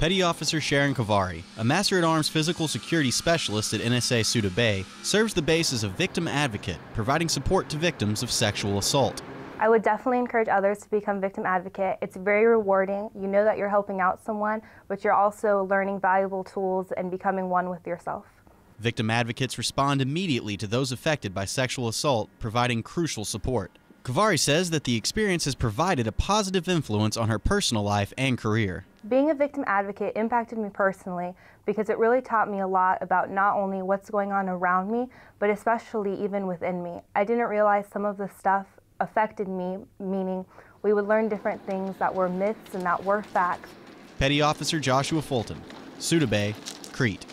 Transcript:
Petty Officer Sharon Kavari, a Master at Arms physical security specialist at NSA Suda Bay, serves the base as a victim advocate, providing support to victims of sexual assault. I would definitely encourage others to become victim advocate. It's very rewarding. You know that you're helping out someone, but you're also learning valuable tools and becoming one with yourself. Victim advocates respond immediately to those affected by sexual assault, providing crucial support. Kavari says that the experience has provided a positive influence on her personal life and career. Being a victim advocate impacted me personally because it really taught me a lot about not only what's going on around me, but especially even within me. I didn't realize some of the stuff affected me, meaning we would learn different things that were myths and that were facts. Petty Officer Joshua Fulton, Bay, Crete.